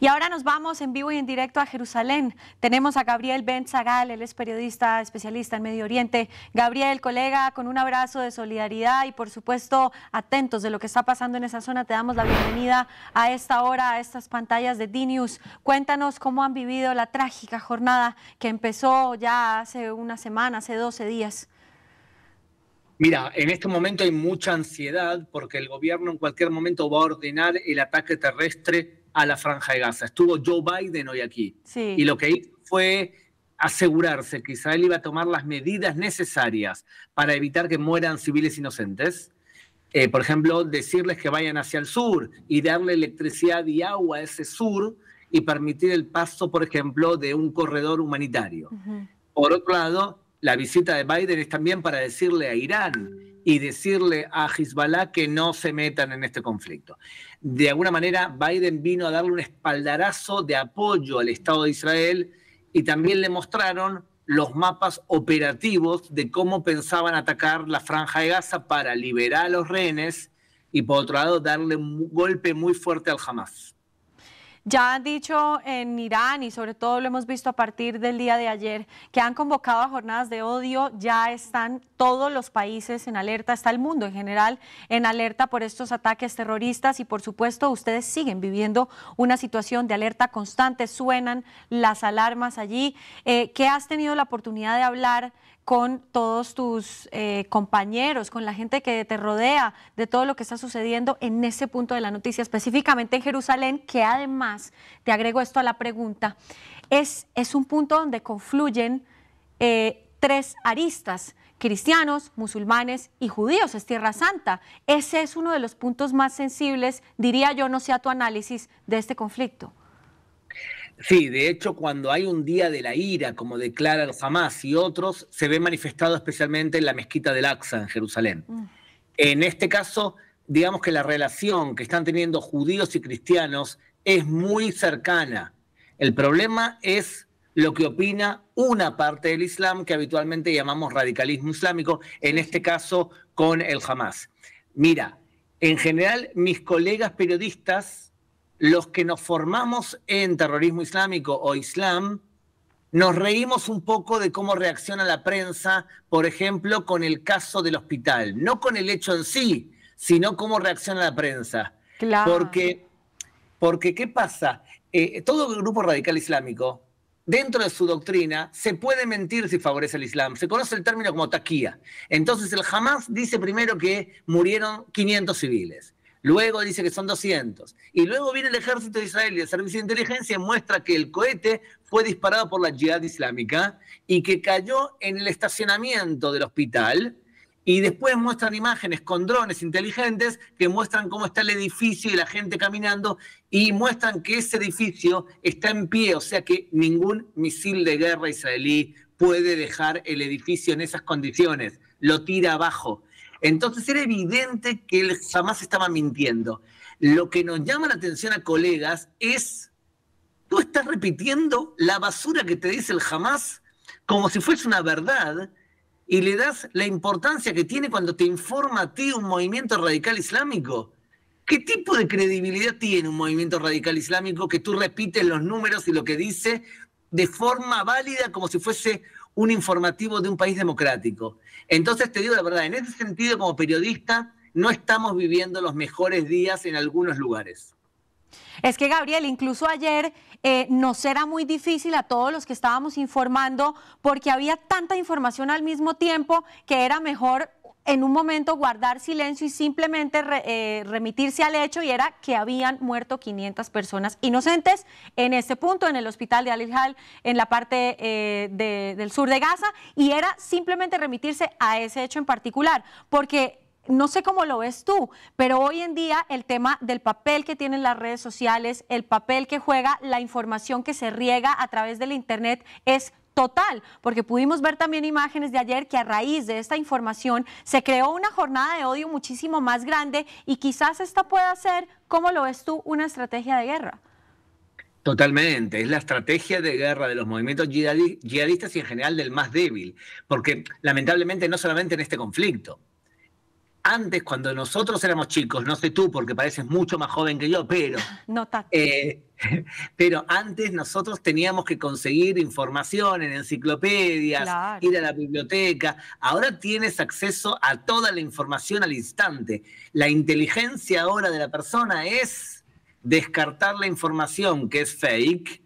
Y ahora nos vamos en vivo y en directo a Jerusalén. Tenemos a Gabriel Ben Zagal, él es periodista especialista en Medio Oriente. Gabriel, colega, con un abrazo de solidaridad y por supuesto atentos de lo que está pasando en esa zona, te damos la bienvenida a esta hora, a estas pantallas de News. Cuéntanos cómo han vivido la trágica jornada que empezó ya hace una semana, hace 12 días. Mira, en este momento hay mucha ansiedad porque el gobierno en cualquier momento va a ordenar el ataque terrestre a la franja de Gaza. Estuvo Joe Biden hoy aquí. Y lo que hizo fue asegurarse que Israel iba a tomar las medidas necesarias para evitar que mueran civiles inocentes. Eh, por ejemplo, decirles que vayan hacia el sur y darle electricidad y agua a ese sur y permitir el paso, por ejemplo, de un corredor humanitario. Por otro lado, la visita de Biden es también para decirle a Irán y decirle a Hezbollah que no se metan en este conflicto. De alguna manera, Biden vino a darle un espaldarazo de apoyo al Estado de Israel y también le mostraron los mapas operativos de cómo pensaban atacar la franja de Gaza para liberar a los rehenes y por otro lado darle un golpe muy fuerte al Hamas. Ya han dicho en Irán y sobre todo lo hemos visto a partir del día de ayer que han convocado a jornadas de odio, ya están todos los países en alerta, está el mundo en general en alerta por estos ataques terroristas y por supuesto ustedes siguen viviendo una situación de alerta constante, suenan las alarmas allí. Eh, ¿Qué has tenido la oportunidad de hablar con todos tus eh, compañeros, con la gente que te rodea, de todo lo que está sucediendo en ese punto de la noticia, específicamente en Jerusalén, que además, te agrego esto a la pregunta, es, un punto donde confluyen eh, tres aristas, cristianos, musulmanes y judíos, es Tierra Santa. Ese es uno de los puntos más sensibles, diría yo, no sea tu análisis de este conflicto. Sí, de hecho, cuando hay un día de la ira, como declara el Hamas y otros, se ve manifestado especialmente en la mezquita del Aqsa en Jerusalén. Mm. En este caso, digamos que la relación que están teniendo judíos y cristianos es muy cercana. El problema es lo que opina una parte del Islam que habitualmente llamamos radicalismo islámico, en este caso con el Hamas. Mira, en general mis colegas periodistas los que nos formamos en terrorismo islámico o islam, nos reímos un poco de cómo reacciona la prensa, por ejemplo, con el caso del hospital, no con el hecho en sí, sino cómo reacciona la prensa. Porque, porque ¿qué pasa? Eh, todo el grupo radical islámico, dentro de su doctrina, se puede mentir si favorece al Islam. Se conoce el término como taquía. Entonces el Hamas dice primero que murieron 500 civiles. Luego dice que son 200. Y luego viene el ejército de Israel y el servicio de inteligencia muestra que el cohete fue disparado por la yihad islámica y que cayó en el estacionamiento del hospital. Y después muestran imágenes con drones inteligentes que muestran cómo está el edificio y la gente caminando y muestran que ese edificio está en pie, o sea que ningún misil de guerra israelí puede dejar el edificio en esas condiciones, lo tira abajo. Entonces era evidente que el jamás estaba mintiendo. Lo que nos llama la atención a colegas es, tú estás repitiendo la basura que te dice el jamás como si fuese una verdad y le das la importancia que tiene cuando te informa a ti un movimiento radical islámico. ¿Qué tipo de credibilidad tiene un movimiento radical islámico que tú repites los números y lo que dice de forma válida como si fuese un informativo de un país democrático. Entonces te digo la verdad, en ese sentido como periodista no estamos viviendo los mejores días en algunos lugares. Es que Gabriel, incluso ayer eh, nos era muy difícil a todos los que estábamos informando porque había tanta información al mismo tiempo que era mejor en un momento guardar silencio y simplemente eh, remitirse al hecho y era que habían muerto 500 personas inocentes en este punto, en el hospital de al en la parte eh, del sur de Gaza, y era simplemente remitirse a ese hecho en particular, porque no sé cómo lo ves tú, pero hoy en día el tema del papel que tienen las redes sociales, el papel que juega la información que se riega a través del Internet es total, porque pudimos ver también imágenes de ayer que a raíz de esta información se creó una jornada de odio muchísimo más grande y quizás esta pueda ser, como lo ves tú, una estrategia de guerra? Totalmente, es la estrategia de guerra de los movimientos yihadistas y en general del más débil, porque lamentablemente no solamente en este conflicto, antes, cuando nosotros éramos chicos, no sé tú, porque pareces mucho más joven que yo, pero. Eh, pero antes nosotros teníamos que conseguir información en enciclopedias, ir a la biblioteca. Ahora tienes acceso a toda la información al instante. La inteligencia ahora de la persona es descartar la información que es fake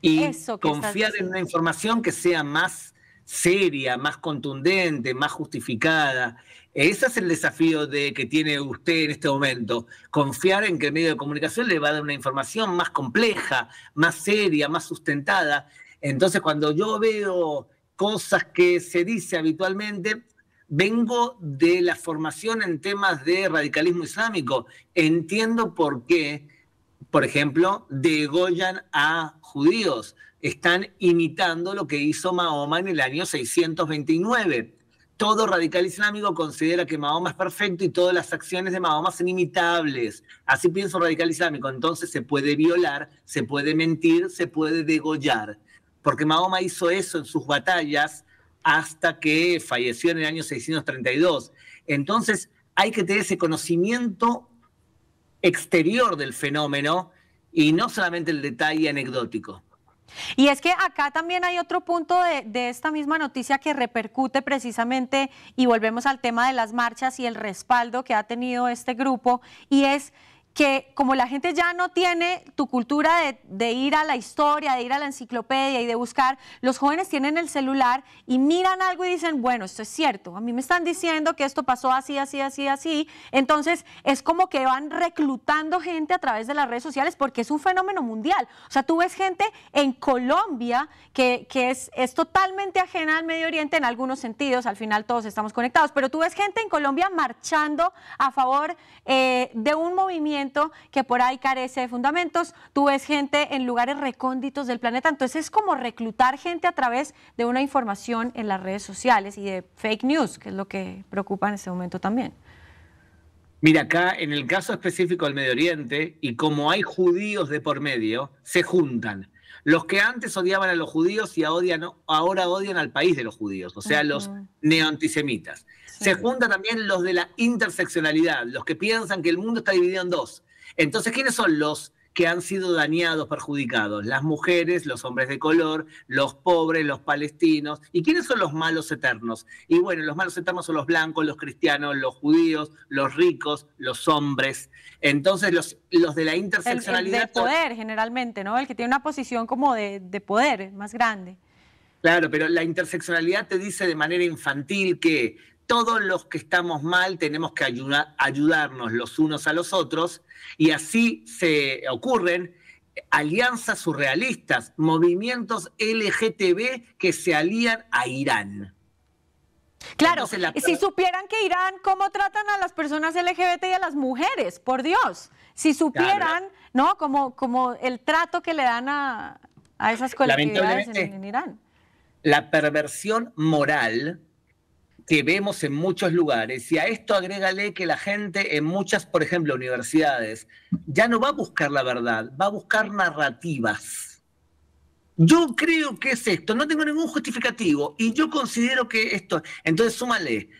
y confiar en una información que sea más seria, más contundente, más justificada. Ese es el desafío de, que tiene usted en este momento, confiar en que el medio de comunicación le va a dar una información más compleja, más seria, más sustentada. Entonces, cuando yo veo cosas que se dice habitualmente, vengo de la formación en temas de radicalismo islámico. Entiendo por qué, por ejemplo, degollan a judíos. Están imitando lo que hizo Mahoma en el año 629 todo radical islámico considera que Mahoma es perfecto y todas las acciones de Mahoma son imitables. Así piensa un radical islámico. Entonces se puede violar, se puede mentir, se puede degollar. Porque Mahoma hizo eso en sus batallas hasta que falleció en el año 632. Entonces hay que tener ese conocimiento exterior del fenómeno y no solamente el detalle anecdótico. Y es que acá también hay otro punto de, esta misma noticia que repercute precisamente, y volvemos al tema de las marchas y el respaldo que ha tenido este grupo, y es que como la gente ya no tiene tu cultura de, ir a la historia, de ir a la enciclopedia y de buscar, los jóvenes tienen el celular y miran algo y dicen, bueno, esto es cierto, a mí me están diciendo que esto pasó así, así, así, así. Entonces es como que van reclutando gente a través de las redes sociales porque es un fenómeno mundial. O sea, tú ves gente en Colombia que, es, totalmente ajena al Medio Oriente en algunos sentidos, al final todos estamos conectados, pero tú ves gente en Colombia marchando a favor eh, de un movimiento que por ahí carece de fundamentos. Tú ves gente en lugares recónditos del planeta. Entonces es como reclutar gente a través de una información en las redes sociales y de fake news, que es lo que preocupa en ese momento también. Mira, acá en el caso específico del Medio Oriente, y como hay judíos de por medio, se juntan los que antes odiaban a los judíos y odian, ahora odian al país de los judíos, o sea, los neoantisemitas. Se juntan también los de la interseccionalidad, los que piensan que el mundo está dividido en dos. Entonces, ¿quiénes son los que han sido dañados, perjudicados, las mujeres, los hombres de color, los pobres, los palestinos. ¿Y quiénes son los malos eternos? Y bueno, los malos eternos son los blancos, los cristianos, los judíos, los ricos, los hombres. Entonces, los, los de la interseccionalidad... El, de poder, generalmente, ¿no? El que tiene una posición como de, de poder más grande. Claro, pero la interseccionalidad te dice de manera infantil que todos los que estamos mal tenemos que ayudarnos los unos a los otros y así se ocurren alianzas surrealistas, movimientos LGTB que se alían a Irán. Claro, si supieran que Irán, cómo tratan a las personas LGBT y a las mujeres, por Dios, si supieran, ¿no? Como, como el trato que le dan a, esas colectividades en Irán. La perversión moral que vemos en muchos lugares. Y a esto agrégale que la gente en muchas, por ejemplo, universidades, ya no va a buscar la verdad, va a buscar narrativas. Yo creo que es esto, no tengo ningún justificativo y yo considero que esto, entonces súmale,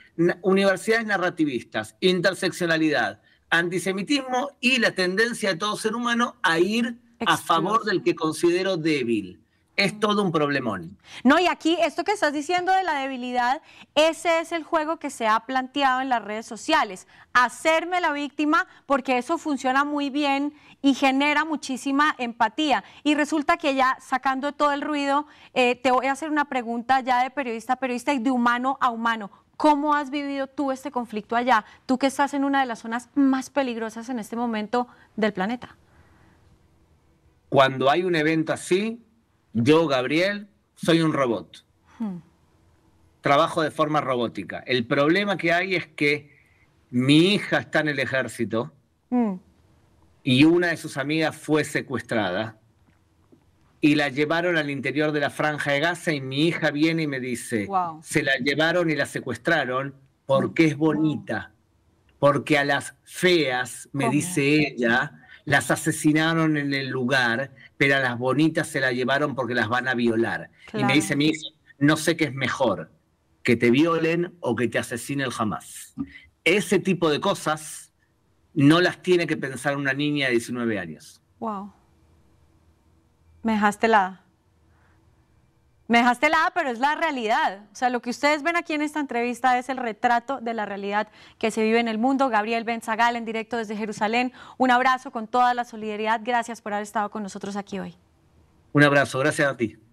universidades narrativistas, interseccionalidad, antisemitismo y la tendencia de todo ser humano a ir a favor del que considero débil es todo un problemón. No, y aquí esto que estás diciendo de la debilidad, ese es el juego que se ha planteado en las redes sociales, hacerme la víctima porque eso funciona muy bien y genera muchísima empatía. Y resulta que ya sacando todo el ruido, eh, te voy a hacer una pregunta ya de periodista a periodista y de humano a humano. ¿Cómo has vivido tú este conflicto allá? Tú que estás en una de las zonas más peligrosas en este momento del planeta. Cuando hay un evento así, yo, Gabriel, soy un robot. Hmm. Trabajo de forma robótica. El problema que hay es que mi hija está en el ejército hmm. y una de sus amigas fue secuestrada y la llevaron al interior de la franja de Gaza y mi hija viene y me dice, se la llevaron y la secuestraron porque es bonita, porque a las feas, me dice ella, las asesinaron en el lugar, pero a las bonitas se las llevaron porque las van a violar. Y me dice mi hijo, no sé qué es mejor, que te violen o que te asesinen jamás. Ese tipo de cosas no las tiene que pensar una niña de 19 años. Wow. Me dejaste la me dejaste la pero es la realidad. O sea, lo que ustedes ven aquí en esta entrevista es el retrato de la realidad que se vive en el mundo. Gabriel Benzagal, en directo desde Jerusalén. Un abrazo con toda la solidaridad. Gracias por haber estado con nosotros aquí hoy. Un abrazo, gracias a ti.